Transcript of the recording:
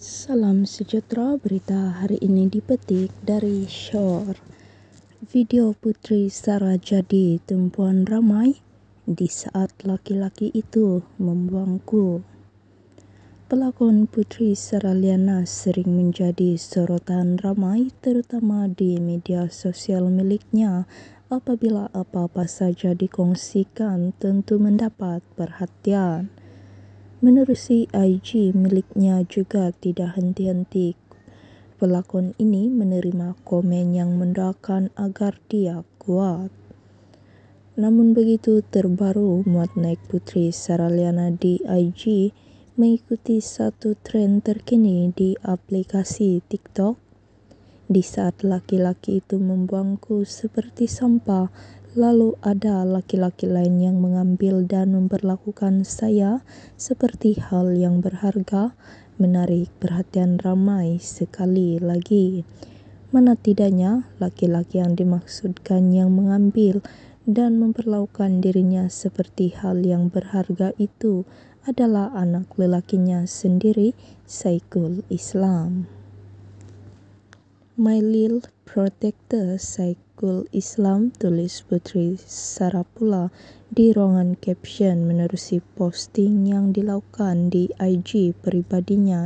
Salam sejahtera berita hari ini dipetik dari Shore. Video putri Sarah jadi tumpuan ramai di saat laki-laki itu membuangku. Pelakon Putri Saraliana sering menjadi sorotan ramai terutama di media sosial miliknya apabila apa-apa saja dikongsikan tentu mendapat perhatian. Menerusi IG miliknya juga tidak henti-henti pelakon ini menerima komen yang mendoakan agar dia kuat. Namun begitu terbaru muat naik Putri Saraliana di IG, mengikuti satu tren terkini di aplikasi TikTok. Di saat laki-laki itu membuangku seperti sampah, lalu ada laki-laki lain yang mengambil dan memperlakukan saya seperti hal yang berharga, menarik perhatian ramai sekali lagi. Mana tidaknya laki-laki yang dimaksudkan yang mengambil dan memperlakukan dirinya seperti hal yang berharga itu adalah anak lelakinya sendiri, Saikul Islam. My protektor Protector Saikul Islam tulis Putri Sarapula di ruangan caption menerusi posting yang dilakukan di IG pribadinya